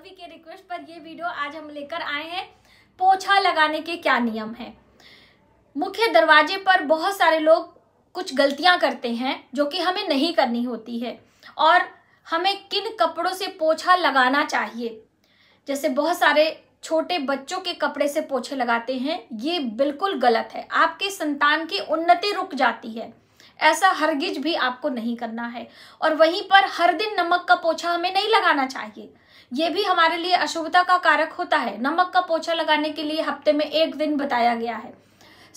सभी के रिक्वेस्ट पर ये वीडियो आज हम लेकर आए हैं पोछा लगाने के क्या नियम हैं मुख्य दरवाजे पर बहुत सारे लोग कुछ गलतियां करते हैं जो कि हमें नहीं करनी होती है और हमें किन कपड़ों से पोछा लगाना चाहिए जैसे बहुत सारे छोटे बच्चों के कपड़े से पोछे लगाते हैं ये बिल्कुल गलत है आपके संतान की उन्नति रुक जाती है ऐसा हरगिज भी आपको नहीं करना है और वहीं पर हर दिन नमक का पोछा हमें नहीं लगाना चाहिए ये भी हमारे लिए अशुभता का कारक होता है नमक का पोछा लगाने के लिए हफ्ते में एक दिन बताया गया है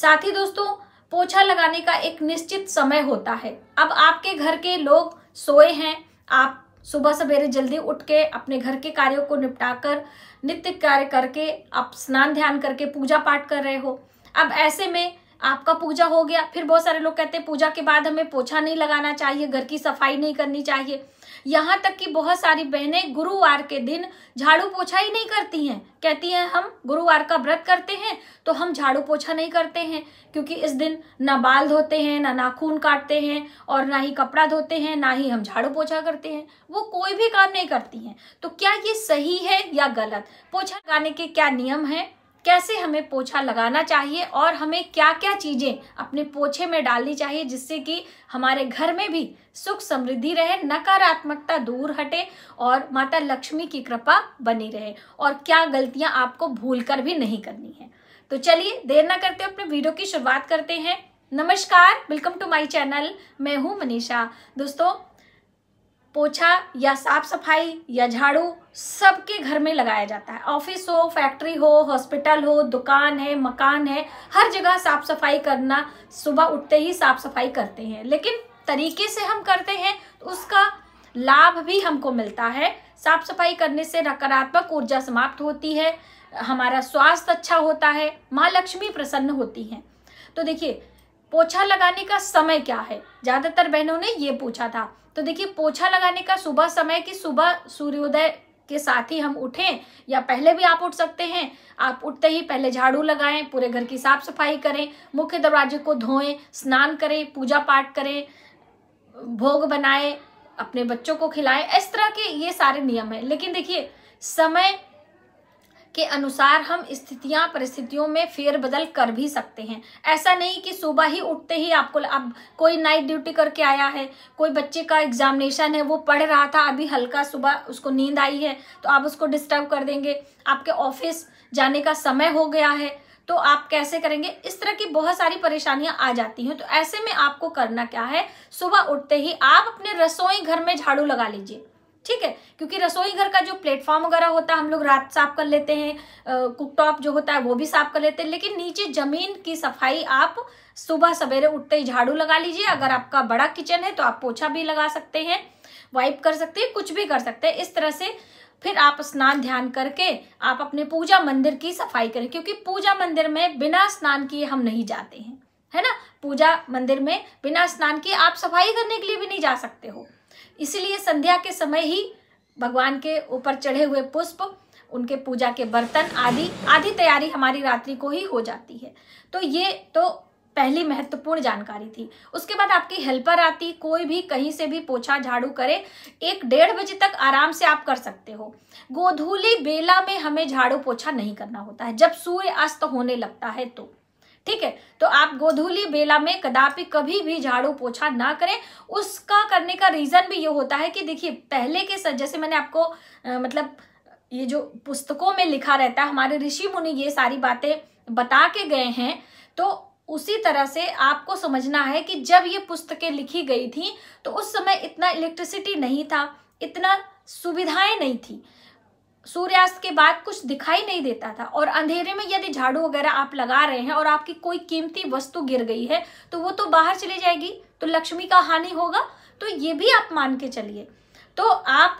साथ ही दोस्तों पोछा लगाने का एक निश्चित समय होता है अब आपके घर के लोग सोए हैं आप सुबह सवेरे जल्दी उठ के अपने घर के कार्यों को निपटाकर नित्य कार्य करके आप स्नान ध्यान करके पूजा पाठ कर रहे हो अब ऐसे में आपका पूजा हो गया फिर बहुत सारे लोग कहते हैं पूजा के बाद हमें पोछा नहीं लगाना चाहिए घर की सफाई नहीं करनी चाहिए यहाँ तक कि बहुत सारी बहनें गुरुवार के दिन झाड़ू पोछा ही नहीं करती हैं कहती हैं हम गुरुवार का व्रत करते हैं तो हम झाड़ू पोछा नहीं करते हैं क्योंकि इस दिन ना बाल धोते हैं ना नाखून काटते हैं और ना ही कपड़ा धोते हैं ना ही हम झाड़ू पोछा करते हैं वो कोई भी काम नहीं करती हैं तो क्या ये सही है या गलत पोछा लगाने के क्या नियम हैं कैसे हमें पोछा लगाना चाहिए और हमें क्या क्या चीज़ें अपने पोछे में डालनी चाहिए जिससे कि हमारे घर में भी सुख समृद्धि रहे नकारात्मकता दूर हटे और माता लक्ष्मी की कृपा बनी रहे और क्या गलतियां आपको भूल कर भी नहीं करनी है तो चलिए देर ना करते अपने वीडियो की शुरुआत करते हैं नमस्कार वेलकम टू माई चैनल मैं हूँ मनीषा दोस्तों पोछा या साफ सफाई या झाड़ू सबके घर में लगाया जाता है ऑफिस हो फैक्ट्री हो हॉस्पिटल हो दुकान है मकान है हर जगह साफ सफाई करना सुबह उठते ही साफ सफाई करते हैं लेकिन तरीके से हम करते हैं तो उसका लाभ भी हमको मिलता है साफ सफाई करने से नकारात्मक ऊर्जा समाप्त होती है हमारा स्वास्थ्य अच्छा होता है माँ लक्ष्मी प्रसन्न होती हैं तो देखिए पोछा लगाने का समय क्या है ज़्यादातर बहनों ने ये पूछा था तो देखिए पोछा लगाने का सुबह समय कि सुबह सूर्योदय के साथ ही हम उठें या पहले भी आप उठ सकते हैं आप उठते ही पहले झाड़ू लगाएं पूरे घर की साफ सफाई करें मुख्य दरवाजे को धोएं स्नान करें पूजा पाठ करें भोग बनाएं अपने बच्चों को खिलाएं इस तरह के ये सारे नियम हैं लेकिन देखिए समय के अनुसार हम स्थितियां परिस्थितियों में फेरबदल कर भी सकते हैं ऐसा नहीं कि सुबह ही उठते ही आपको अब कोई नाइट ड्यूटी करके आया है कोई बच्चे का एग्जामिनेशन है वो पढ़ रहा था अभी हल्का सुबह उसको नींद आई है तो आप उसको डिस्टर्ब कर देंगे आपके ऑफिस जाने का समय हो गया है तो आप कैसे करेंगे इस तरह की बहुत सारी परेशानियां आ जाती हैं तो ऐसे में आपको करना क्या है सुबह उठते ही आप अपने रसोई घर में झाड़ू लगा लीजिए ठीक है क्योंकि रसोई घर का जो प्लेटफॉर्म वगैरह होता है हम लोग रात साफ कर लेते हैं कुकटॉप जो होता है वो भी साफ कर लेते हैं लेकिन नीचे जमीन की सफाई आप सुबह सवेरे उठते ही झाड़ू लगा लीजिए अगर आपका बड़ा किचन है तो आप पोछा भी लगा सकते हैं वाइप कर सकते हैं कुछ भी कर सकते हैं इस तरह से फिर आप स्नान ध्यान करके आप अपने पूजा मंदिर की सफाई करें क्योंकि पूजा मंदिर में बिना स्नान किए हम नहीं जाते हैं है ना पूजा मंदिर में बिना स्नान किए आप सफाई करने के लिए भी नहीं जा सकते हो इसलिए संध्या के समय ही भगवान के ऊपर चढ़े हुए पुष्प उनके पूजा के बर्तन आदि आदि तैयारी हमारी रात्रि को ही हो जाती है तो ये तो पहली महत्वपूर्ण जानकारी थी उसके बाद आपकी हेल्पर आती कोई भी कहीं से भी पोछा झाड़ू करे एक डेढ़ बजे तक आराम से आप कर सकते हो गोधूली बेला में हमें झाड़ू पोछा नहीं करना होता है जब सूर्य अस्त होने लगता है तो ठीक है तो आप गोधूली बेला में कदापि कभी भी झाड़ू पोछा ना करें उसका करने का रीजन भी ये होता है कि देखिए पहले के सर जैसे मैंने आपको आ, मतलब ये जो पुस्तकों में लिखा रहता है हमारे ऋषि मुनि ये सारी बातें बता के गए हैं तो उसी तरह से आपको समझना है कि जब ये पुस्तकें लिखी गई थी तो उस समय इतना इलेक्ट्रिसिटी नहीं था इतना सुविधाएं नहीं थी सूर्यास्त के बाद कुछ दिखाई नहीं देता था और अंधेरे में यदि झाड़ू वगैरह आप लगा रहे हैं और आपकी कोई कीमती वस्तु गिर गई है तो वो तो बाहर चली जाएगी तो लक्ष्मी का हानि होगा तो ये भी आप मान के चलिए तो आप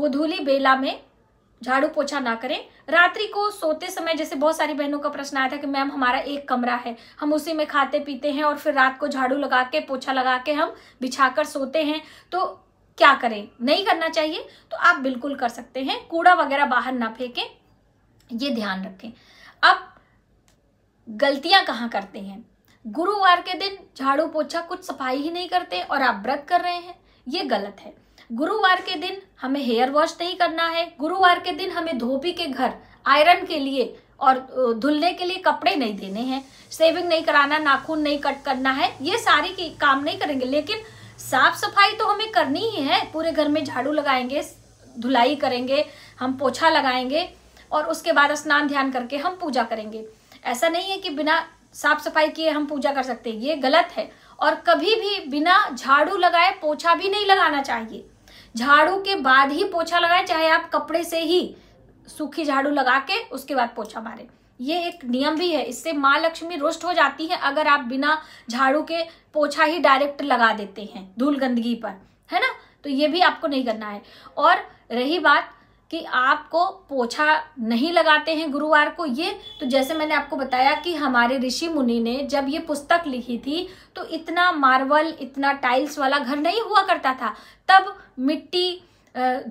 गोधूली बेला में झाड़ू पोछा ना करें रात्रि को सोते समय जैसे बहुत सारी बहनों का प्रश्न आया था कि मैम हमारा एक कमरा है हम उसी में खाते पीते हैं और फिर रात को झाड़ू लगा के पोछा लगा के हम बिछाकर सोते हैं तो क्या करें नहीं करना चाहिए तो आप बिल्कुल कर सकते हैं कूड़ा वगैरह बाहर ना फेंकें ये ध्यान रखें अब गलतियां कहाँ करते हैं गुरुवार के दिन झाड़ू पोछा कुछ सफाई ही नहीं करते और आप व्रत कर रहे हैं ये गलत है गुरुवार के दिन हमें हेयर वॉश नहीं करना है गुरुवार के दिन हमें धोबी के घर आयरन के लिए और धुलने के लिए कपड़े नहीं देने हैं सेविंग नहीं कराना नाखून नहीं कट करना है ये सारी काम नहीं करेंगे लेकिन साफ सफाई तो हमें करनी ही है पूरे घर में झाड़ू लगाएंगे धुलाई करेंगे हम पोछा लगाएंगे और उसके बाद स्नान ध्यान करके हम पूजा करेंगे ऐसा नहीं है कि बिना साफ सफाई किए हम पूजा कर सकते ये गलत है और कभी भी बिना झाड़ू लगाए पोछा भी नहीं लगाना चाहिए झाड़ू के बाद ही पोछा लगाए चाहे आप कपड़े से ही सूखी झाड़ू लगा के उसके बाद पोछा मारें ये एक नियम भी है इससे माँ लक्ष्मी रुष्ट हो जाती है अगर आप बिना झाड़ू के पोछा ही डायरेक्ट लगा देते हैं धूल गंदगी पर है ना तो ये भी आपको नहीं करना है और रही बात कि आपको पोछा नहीं लगाते हैं गुरुवार को ये तो जैसे मैंने आपको बताया कि हमारे ऋषि मुनि ने जब ये पुस्तक लिखी थी तो इतना मार्बल इतना टाइल्स वाला घर नहीं हुआ करता था तब मिट्टी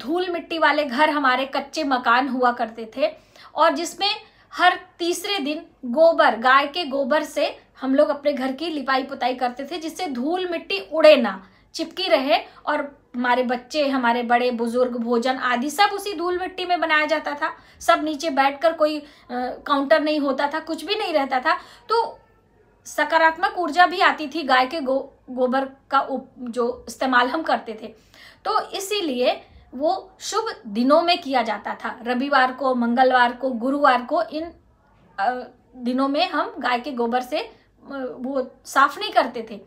धूल मिट्टी वाले घर हमारे कच्चे मकान हुआ करते थे और जिसमें हर तीसरे दिन गोबर गाय के गोबर से हम लोग अपने घर की लिपाई पुताई करते थे जिससे धूल मिट्टी उड़े ना चिपकी रहे और हमारे बच्चे हमारे बड़े बुजुर्ग भोजन आदि सब उसी धूल मिट्टी में बनाया जाता था सब नीचे बैठकर कोई काउंटर नहीं होता था कुछ भी नहीं रहता था तो सकारात्मक ऊर्जा भी आती थी गाय के गो गोबर का उप, जो इस्तेमाल हम करते थे तो इसीलिए वो शुभ दिनों में किया जाता था रविवार को मंगलवार को गुरुवार को इन दिनों में हम गाय के गोबर से वो साफ नहीं करते थे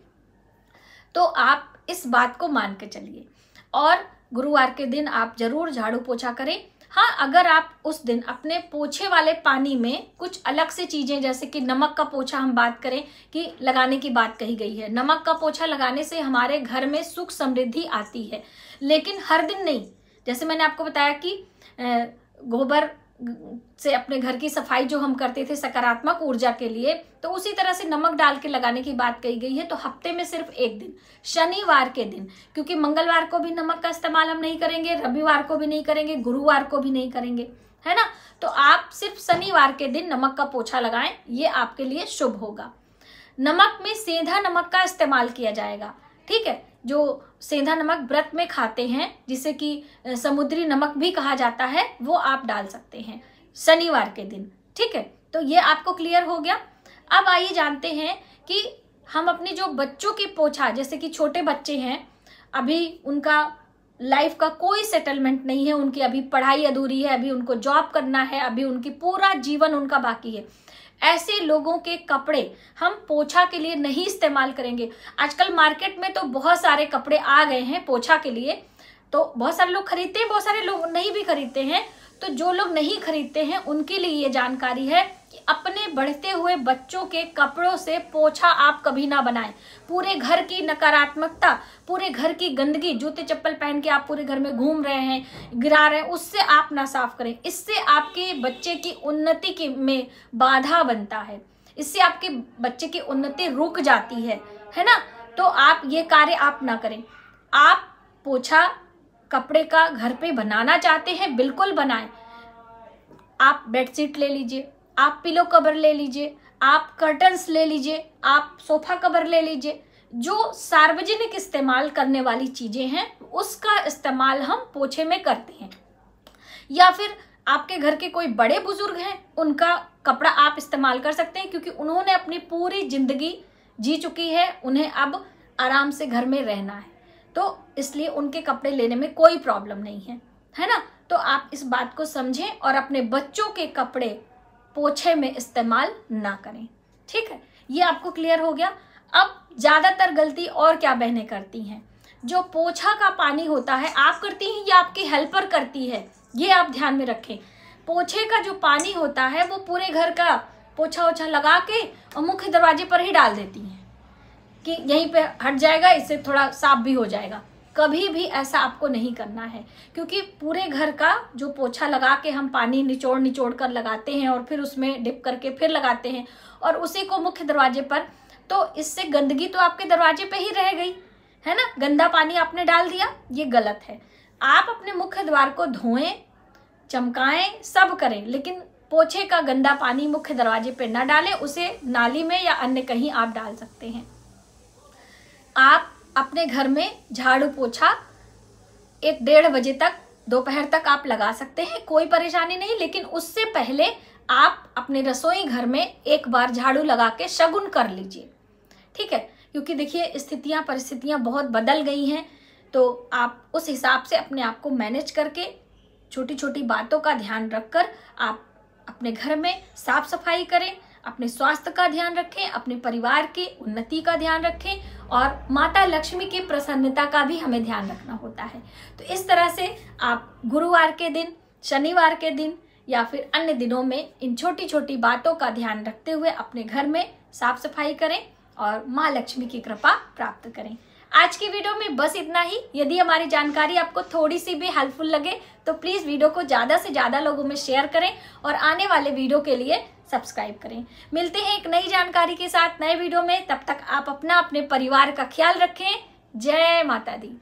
तो आप इस बात को मान के चलिए और गुरुवार के दिन आप जरूर झाड़ू पोछा करें हाँ अगर आप उस दिन अपने पोछे वाले पानी में कुछ अलग से चीज़ें जैसे कि नमक का पोछा हम बात करें कि लगाने की बात कही गई है नमक का पोछा लगाने से हमारे घर में सुख समृद्धि आती है लेकिन हर दिन नहीं जैसे मैंने आपको बताया कि गोबर से अपने घर की सफाई जो हम करते थे सकारात्मक ऊर्जा के लिए तो उसी तरह से नमक डाल के लगाने की बात कही गई है तो हफ्ते में सिर्फ एक दिन शनिवार के दिन क्योंकि मंगलवार को भी नमक का इस्तेमाल हम नहीं करेंगे रविवार को भी नहीं करेंगे गुरुवार को भी नहीं करेंगे है ना तो आप सिर्फ शनिवार के दिन नमक का पोछा लगाएं ये आपके लिए शुभ होगा नमक में सीधा नमक का इस्तेमाल किया जाएगा ठीक है जो सेंधा नमक व्रत में खाते हैं जिसे कि समुद्री नमक भी कहा जाता है वो आप डाल सकते हैं शनिवार के दिन ठीक है तो ये आपको क्लियर हो गया अब आइए जानते हैं कि हम अपने जो बच्चों की पोछा जैसे कि छोटे बच्चे हैं अभी उनका लाइफ का कोई सेटलमेंट नहीं है उनकी अभी पढ़ाई अधूरी है अभी उनको जॉब करना है अभी उनकी पूरा जीवन उनका बाकी है ऐसे लोगों के कपड़े हम पोछा के लिए नहीं इस्तेमाल करेंगे आजकल मार्केट में तो बहुत सारे कपड़े आ गए हैं पोछा के लिए तो बहुत सारे लोग खरीदते हैं बहुत सारे लोग नहीं भी खरीदते हैं तो जो लोग नहीं खरीदते हैं उनके लिए ये जानकारी है कि अपने बढ़ते हुए बच्चों के कपड़ों से पोछा आप कभी ना बनाएं पूरे घर की नकारात्मकता पूरे घर की गंदगी जूते चप्पल पहन के आप पूरे घर में घूम रहे हैं गिरा रहे हैं उससे आप ना साफ करें इससे आपके बच्चे की उन्नति की में बाधा बनता है इससे आपके बच्चे की उन्नति रुक जाती है है ना तो आप ये कार्य आप ना करें आप पोछा कपड़े का घर पे बनाना चाहते हैं बिल्कुल बनाएं आप बेडशीट ले लीजिए आप पिलो कवर ले लीजिए आप कर्टन्स ले लीजिए आप सोफा कवर ले लीजिए जो सार्वजनिक इस्तेमाल करने वाली चीज़ें हैं उसका इस्तेमाल हम पोछे में करते हैं या फिर आपके घर के कोई बड़े बुजुर्ग हैं उनका कपड़ा आप इस्तेमाल कर सकते हैं क्योंकि उन्होंने अपनी पूरी जिंदगी जी चुकी है उन्हें अब आराम से घर में रहना है तो इसलिए उनके कपड़े लेने में कोई प्रॉब्लम नहीं है है ना तो आप इस बात को समझें और अपने बच्चों के कपड़े पोछे में इस्तेमाल ना करें ठीक है ये आपको क्लियर हो गया अब ज़्यादातर गलती और क्या बहने करती हैं जो पोछा का पानी होता है आप करती हैं या आपकी हेल्पर करती है ये आप ध्यान में रखें पोछे का जो पानी होता है वो पूरे घर का पोछा ओछा लगा के और मुख्य दरवाजे पर ही डाल देती हैं कि यहीं पे हट जाएगा इससे थोड़ा साफ भी हो जाएगा कभी भी ऐसा आपको नहीं करना है क्योंकि पूरे घर का जो पोछा लगा के हम पानी निचोड़ निचोड़ कर लगाते हैं और फिर उसमें डिप करके फिर लगाते हैं और उसी को मुख्य दरवाजे पर तो इससे गंदगी तो आपके दरवाजे पे ही रह गई है ना गंदा पानी आपने डाल दिया ये गलत है आप अपने मुख्य द्वार को धोएं चमकाएं सब करें लेकिन पोछे का गंदा पानी मुख्य दरवाजे पर ना डालें उसे नाली में या अन्य कहीं आप डाल सकते हैं आप अपने घर में झाड़ू पोछा एक डेढ़ बजे तक दोपहर तक आप लगा सकते हैं कोई परेशानी नहीं लेकिन उससे पहले आप अपने रसोई घर में एक बार झाड़ू लगा के शगुन कर लीजिए ठीक है क्योंकि देखिए स्थितियां परिस्थितियां बहुत बदल गई हैं तो आप उस हिसाब से अपने आप को मैनेज करके छोटी छोटी बातों का ध्यान रखकर आप अपने घर में साफ सफाई करें अपने स्वास्थ्य का ध्यान रखें अपने परिवार की उन्नति का ध्यान रखें और माता लक्ष्मी की प्रसन्नता का भी हमें ध्यान रखना होता है तो इस तरह से आप गुरुवार के दिन शनिवार के दिन या फिर अन्य दिनों में इन छोटी छोटी बातों का ध्यान रखते हुए अपने घर में साफ सफाई करें और माँ लक्ष्मी की कृपा प्राप्त करें आज की वीडियो में बस इतना ही यदि हमारी जानकारी आपको थोड़ी सी भी हेल्पफुल लगे तो प्लीज़ वीडियो को ज़्यादा से ज़्यादा लोगों में शेयर करें और आने वाले वीडियो के लिए सब्सक्राइब करें मिलते हैं एक नई जानकारी के साथ नए वीडियो में तब तक आप अपना अपने परिवार का ख्याल रखें जय माता दी